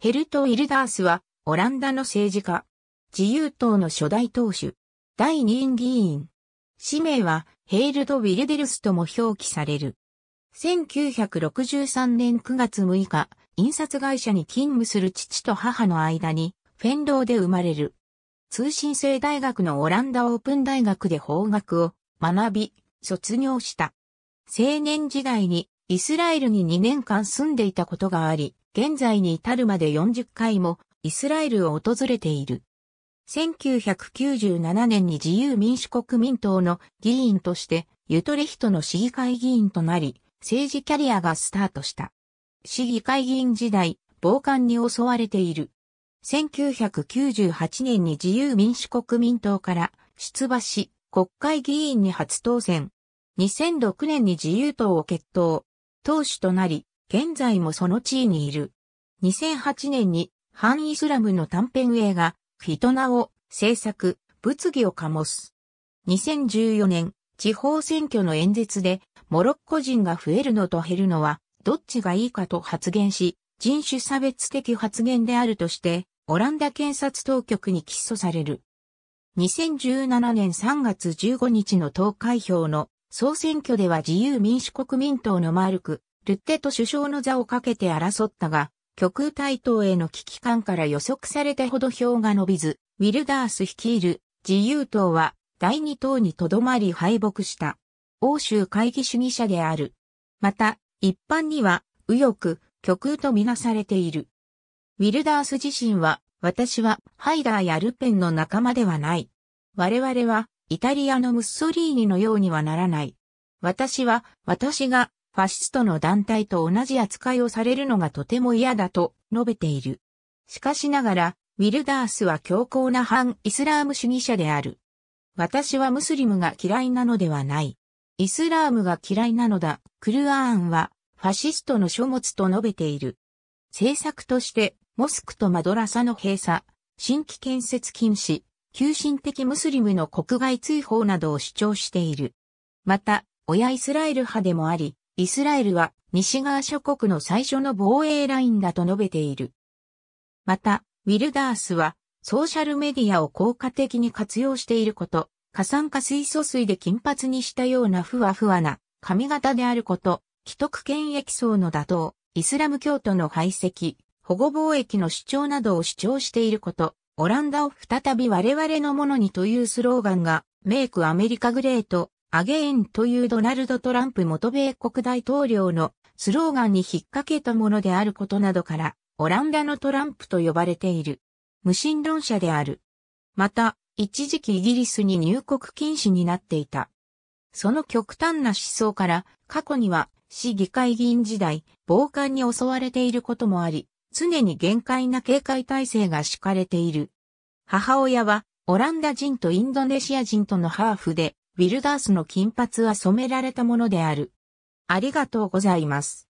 ヘルト・イルダースは、オランダの政治家。自由党の初代党首。第二院議員。氏名は、ヘールド・ウィルデルスとも表記される。1963年9月6日、印刷会社に勤務する父と母の間に、フェンローで生まれる。通信制大学のオランダオープン大学で法学を学び、卒業した。青年時代にイスラエルに2年間住んでいたことがあり、現在に至るまで40回もイスラエルを訪れている。1997年に自由民主国民党の議員としてユトレヒトの市議会議員となり、政治キャリアがスタートした。市議会議員時代、暴漢に襲われている。1998年に自由民主国民党から出馬し、国会議員に初当選。2006年に自由党を決闘。党首となり、現在もその地位にいる。2008年に反イスラムの短編映画、フィトナを制作、物議を醸す。2014年、地方選挙の演説で、モロッコ人が増えるのと減るのは、どっちがいいかと発言し、人種差別的発言であるとして、オランダ検察当局に起訴される。2017年3月15日の投開票の総選挙では自由民主国民党のマルク、ルッテと首相の座をかけて争ったが、極右対等への危機感から予測されたほど票が伸びず、ウィルダース率いる自由党は第二党にとどまり敗北した。欧州会議主義者である。また、一般には右翼、極右とみなされている。ウィルダース自身は、私はハイダーやルペンの仲間ではない。我々はイタリアのムッソリーニのようにはならない。私は、私がファシストの団体と同じ扱いをされるのがとても嫌だと述べている。しかしながら、ウィルダースは強硬な反イスラーム主義者である。私はムスリムが嫌いなのではない。イスラームが嫌いなのだ。クルアーンはファシストの書物と述べている。政策として、モスクとマドラサの閉鎖、新規建設禁止、急進的ムスリムの国外追放などを主張している。また、親イスラエル派でもあり、イスラエルは西側諸国の最初の防衛ラインだと述べている。また、ウィルダースはソーシャルメディアを効果的に活用していること、過酸化水素水で金髪にしたようなふわふわな髪型であること、既得権益層の打倒、イスラム教徒の排斥、保護貿易の主張などを主張していること、オランダを再び我々のものにというスローガンが、メイクアメリカグレートアゲインというドナルド・トランプ元米国大統領のスローガンに引っ掛けたものであることなどから、オランダのトランプと呼ばれている。無神論者である。また、一時期イギリスに入国禁止になっていた。その極端な思想から、過去には市議会議員時代、暴漢に襲われていることもあり、常に厳戒な警戒体制が敷かれている。母親は、オランダ人とインドネシア人とのハーフで、ウィルダースの金髪は染められたものである。ありがとうございます。